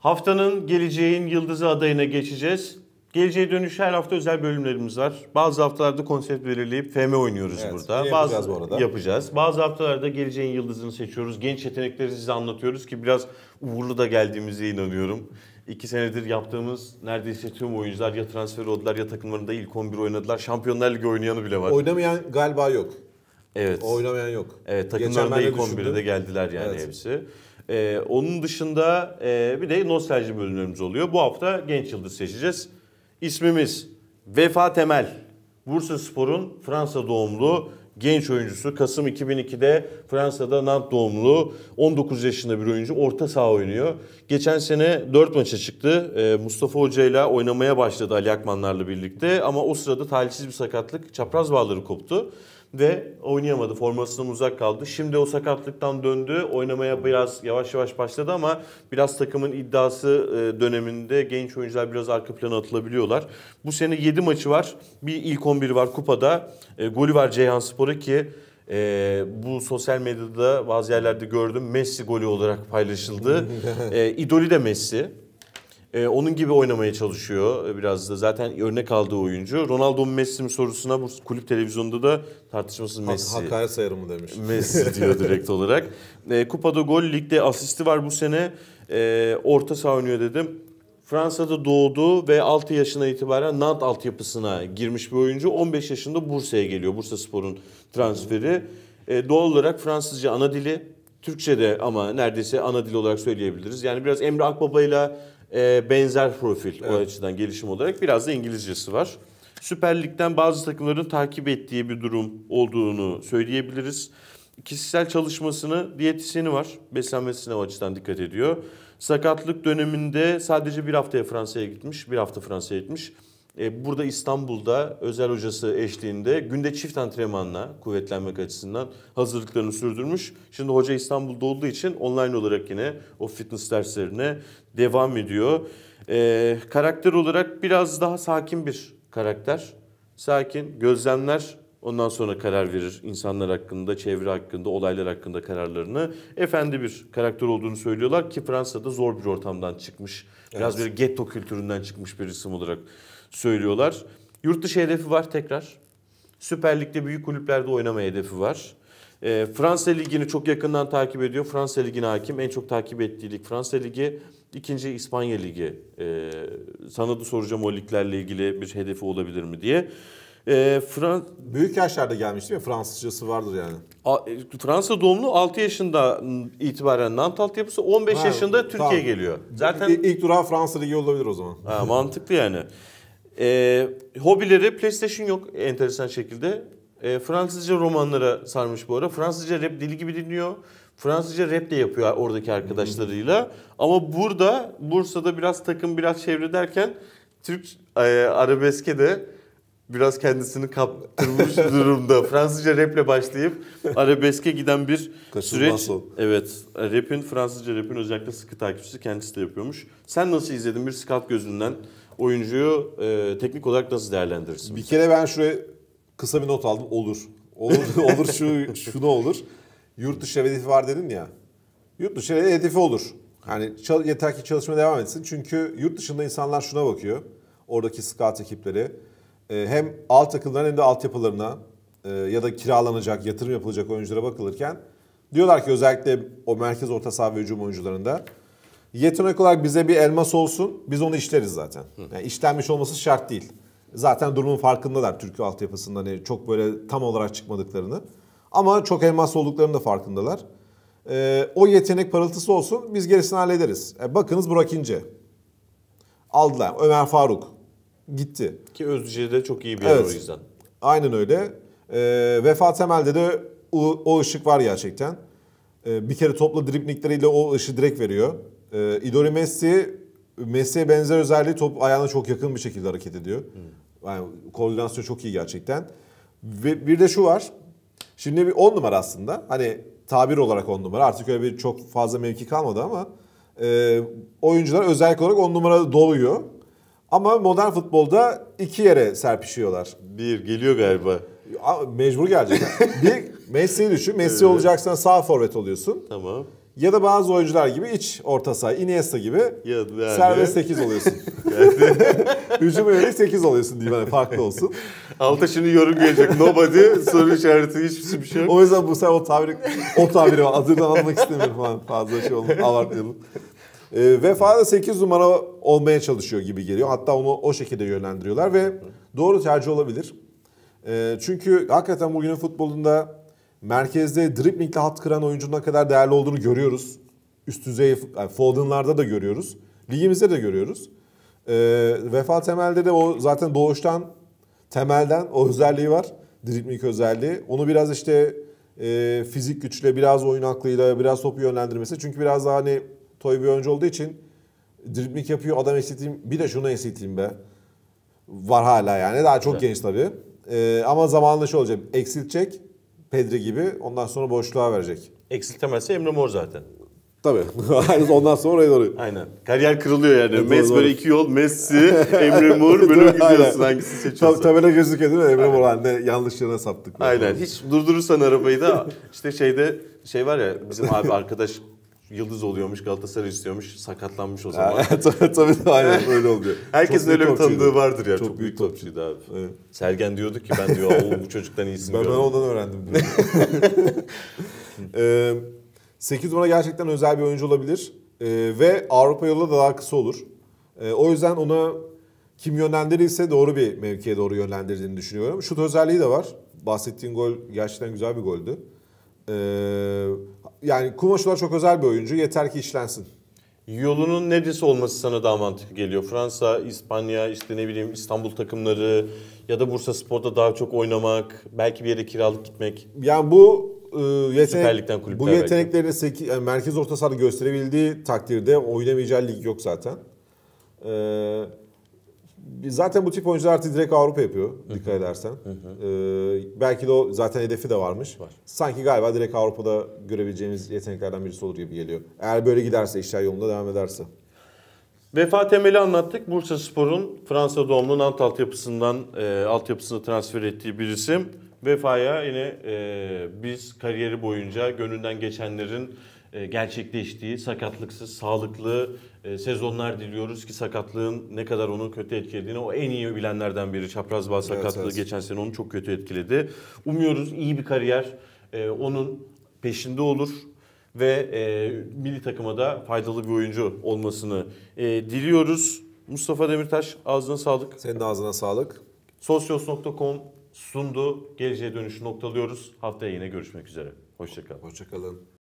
Haftanın geleceğin yıldızı adayına geçeceğiz. Geleceğe dönüş her hafta özel bölümlerimiz var. Bazı haftalarda konsept belirleyip FM oynuyoruz evet, burada. Yapacağız Bazı, bu arada. Yapacağız. Bazı haftalarda geleceğin yıldızını seçiyoruz. Genç yetenekleri size anlatıyoruz ki biraz uğurlu da geldiğimize inanıyorum. İki senedir yaptığımız neredeyse tüm oyuncular ya transfer oldular ya takımlarında ilk 11 oynadılar. Şampiyonlar Ligi oynayanı bile var. Oynamayan galiba yok. Evet. Oynamayan yok. Evet takımlarında ilk 11'e de geldiler yani evet. hepsi. Ee, onun dışında e, bir de nostalji bölümlerimiz oluyor. Bu hafta genç yıldız seçeceğiz. İsmimiz Vefa Temel. Bursa Spor'un Fransa doğumlu genç oyuncusu. Kasım 2002'de Fransa'da Nantes doğumlu 19 yaşında bir oyuncu. Orta saha oynuyor. Geçen sene 4 maça çıktı. Ee, Mustafa Hoca ile oynamaya başladı Ali Akmanlarla birlikte. Ama o sırada talihsiz bir sakatlık çapraz bağları koptu ve oynayamadı. Formasından uzak kaldı. Şimdi o sakatlıktan döndü. Oynamaya biraz yavaş yavaş başladı ama biraz takımın iddiası e, döneminde genç oyuncular biraz arka plana atılabiliyorlar. Bu sene 7 maçı var. Bir ilk 11 var kupada. E, golü var Ceyhan Spor'a ki ee, bu sosyal medyada bazı yerlerde gördüm Messi golü olarak paylaşıldı. ee, idoli de Messi. E, onun gibi oynamaya çalışıyor ee, biraz da. Zaten örnek aldığı oyuncu. Ronaldo mu Messi mi sorusuna bu kulüp televizyonunda da tartışmasız Messi. Hak, hakaret sayarım mı demiş. Messi diyor direkt olarak. E, kupada gol, ligde asisti var bu sene. E, orta saha oynuyor dedim. Fransa'da doğdu ve 6 yaşına itibaren Nantes altyapısına girmiş bir oyuncu. 15 yaşında Bursa'ya geliyor. Bursa Spor'un transferi. E, doğal olarak Fransızca ana dili. Türkçe'de ama neredeyse ana dil olarak söyleyebiliriz. Yani biraz Emre Akbaba ile e, benzer profil evet. o açıdan gelişim olarak. Biraz da İngilizcesi var. Süper Lig'den bazı takımların takip ettiği bir durum olduğunu söyleyebiliriz. Kişisel çalışmasını diyetisyeni var. Beslenmesine o açıdan dikkat ediyor. Sakatlık döneminde sadece bir haftaya Fransa'ya gitmiş, bir hafta Fransa'ya gitmiş. E, burada İstanbul'da özel hocası eşliğinde günde çift antrenmanla kuvvetlenmek açısından hazırlıklarını sürdürmüş. Şimdi hoca İstanbul'da olduğu için online olarak yine o fitness derslerine devam ediyor. Ee, karakter olarak biraz daha sakin bir karakter. Sakin, gözlemler ondan sonra karar verir insanlar hakkında, çevre hakkında, olaylar hakkında kararlarını. Efendi bir karakter olduğunu söylüyorlar ki Fransa'da zor bir ortamdan çıkmış. Biraz evet. bir getto kültüründen çıkmış bir isim olarak söylüyorlar. Yurt dışı hedefi var tekrar. Süper Lig'de büyük kulüplerde oynama hedefi var. E, Fransa Ligi'ni çok yakından takip ediyor. Fransa Ligi'ne hakim. En çok takip ettiği lig Fransa Ligi. İkinci İspanya Ligi. E, sana da soracağım o liglerle ilgili bir hedefi olabilir mi diye. E, Fran... Büyük yaşlarda gelmiş değil mi? Fransızcası vardır yani. A, e, Fransa doğumlu 6 yaşında itibaren Nant altyapısı 15 ha, yaşında Türkiye tamam. geliyor. Zaten ilk, ilk durağı Fransa Ligi olabilir o zaman. Ha, mantıklı yani. E, hobileri PlayStation yok enteresan şekilde. E, Fransızca romanlara sarmış bu ara. Fransızca rap dili gibi dinliyor. Fransızca rap de yapıyor oradaki arkadaşlarıyla. Ama burada Bursa'da biraz takım biraz çevre derken Türk e, arabeske de biraz kendisini kaptırmış durumda. Fransızca raple başlayıp arabeske giden bir Kaçınmaz süreç. O. Evet. Rap'in, Fransızca rap'in özellikle sıkı takipçisi kendisi de yapıyormuş. Sen nasıl izledin bir scout gözünden oyuncuyu e, teknik olarak nasıl değerlendirirsin? Bir kere ben şuraya kısa bir not aldım. Olur. Olur, olur şu, şunu olur. Yurt dışı hedefi var dedin ya. Yurt dışı hedefi olur. Hani yeter ki çalışma devam etsin. Çünkü yurt dışında insanlar şuna bakıyor. Oradaki scout ekipleri ee, hem alt takımlarına hem de altyapılarına e, ya da kiralanacak, yatırım yapılacak oyunculara bakılırken diyorlar ki özellikle o merkez orta saha ve hücum oyuncularında yetenek olarak bize bir elmas olsun biz onu işleriz zaten. Yani işlenmiş olması şart değil. Zaten durumun farkındalar Türkiye altyapısında hani çok böyle tam olarak çıkmadıklarını. Ama çok elmas olduklarını da farkındalar. Ee, o yetenek parıltısı olsun biz gerisini hallederiz. E, bakınız Burak İnce. Aldılar. Ömer Faruk gitti. Ki Özce çok iyi bir yer evet. o yüzden. Aynen öyle. E, ee, Vefa Temel'de de o, o ışık var gerçekten. E, bir kere topla driplikleriyle o ışığı direkt veriyor. E, ee, Idori Messi, Messi'ye benzer özelliği top ayağına çok yakın bir şekilde hareket ediyor. Hmm. Yani koordinasyon çok iyi gerçekten. Ve bir de şu var. Şimdi bir 10 numara aslında. Hani tabir olarak 10 numara. Artık öyle bir çok fazla mevki kalmadı ama e, oyuncular özellikle olarak 10 numara doluyor. Ama modern futbolda iki yere serpişiyorlar. Bir geliyor galiba. Mecbur gelecek. bir Messi'yi düşün. Messi evet. olacaksan sağ forvet oluyorsun. Tamam. Ya da bazı oyuncular gibi iç orta saha, Iniesta gibi ya, yani. serbest 8 oluyorsun. Yani. Hücum yönelik 8 oluyorsun diye hani farklı olsun. Alta şimdi yorum gelecek. Nobody soru işareti hiçbir şey yok. O yüzden bu sefer o tabiri, o tabiri adından almak istemiyorum falan. Fazla şey olmuş. Abartmayalım. E, ee, Vefa da 8 numara olmaya çalışıyor gibi geliyor. Hatta onu o şekilde yönlendiriyorlar ve doğru tercih olabilir. E, çünkü hakikaten bugünün futbolunda merkezde driplingle hat kıran oyuncunun kadar değerli olduğunu görüyoruz. Üst düzey yani Foden'larda da görüyoruz. Ligimizde de görüyoruz. E, ee, Vefa temelde de o zaten doğuştan temelden o özelliği var. Dripling özelliği. Onu biraz işte e, fizik güçle, biraz oyun aklıyla, biraz topu yönlendirmesi. Çünkü biraz daha hani toy bir oyuncu olduğu için dribling yapıyor adam eksilteyim bir de şunu eksilteyim be. Var hala yani daha çok evet. genç tabi Ee, ama zamanla şey olacak eksiltecek Pedri gibi ondan sonra boşluğa verecek. Eksiltemezse Emre Mor zaten. Tabii. ondan sonra oraya doğru. Aynen. Kariyer kırılıyor yani. Evet, Messi böyle iki yol. Messi, Emre Mor bölüm gidiyorsun hangisi seçiyorsun. Tab tabela gözüküyor değil mi? Emre Mor halinde yanlış yana saptık. Aynen. Hiç durdurursan arabayı da işte şeyde şey var ya bizim abi arkadaş yıldız oluyormuş, Galatasaray istiyormuş, sakatlanmış o zaman. tabii tabii aynen öyle oluyor. Herkesin öyle bir tanıdığı vardır ya. Çok, çok büyük topçuydu abi. Evet. Sergen diyordu ki ben diyor bu çocuktan iyisini ben, Ben ondan öğrendim. ee, 8 numara gerçekten özel bir oyuncu olabilir. Ee, ve Avrupa yolu da daha kısa olur. Ee, o yüzden ona kim yönlendirirse doğru bir mevkiye doğru yönlendirdiğini düşünüyorum. Şut özelliği de var. Bahsettiğin gol gerçekten güzel bir goldü. Ee, yani Kumaşlar çok özel bir oyuncu. Yeter ki işlensin. Yolunun neresi olması sana daha mantıklı geliyor. Fransa, İspanya, işte ne bileyim İstanbul takımları ya da Bursa Spor'da daha çok oynamak, belki bir yere kiralık gitmek. Yani bu e, yetenek, bu yeteneklerini yani merkez orta sahada gösterebildiği takdirde oynamayacağı lig yok zaten. Ee, Zaten bu tip oyuncular artık direkt Avrupa yapıyor dikkat edersen. ee, belki de o zaten hedefi de varmış. Var. Sanki galiba direkt Avrupa'da görebileceğimiz yeteneklerden birisi olur gibi geliyor. Eğer böyle giderse işler yolunda devam ederse. Vefa Temel'i anlattık. Bursa Spor'un Fransa doğumlu Nant altyapısından e, altyapısına transfer ettiği bir isim. Vefa'ya yine e, biz kariyeri boyunca gönlünden geçenlerin e, gerçekleştiği sakatlıksız, sağlıklı e, sezonlar diliyoruz ki sakatlığın ne kadar onu kötü etkilediğini o en iyi bilenlerden biri. Çapraz bağ sakatlığı evet, geçen sene onu çok kötü etkiledi. Umuyoruz iyi bir kariyer e, onun peşinde olur ve milli takıma da faydalı bir oyuncu olmasını diliyoruz. Mustafa Demirtaş ağzına sağlık. Senin de ağzına sağlık. Sosyos.com sundu. Geleceğe dönüşü noktalıyoruz. Haftaya yine görüşmek üzere. Hoşçakalın. Hoşçakalın.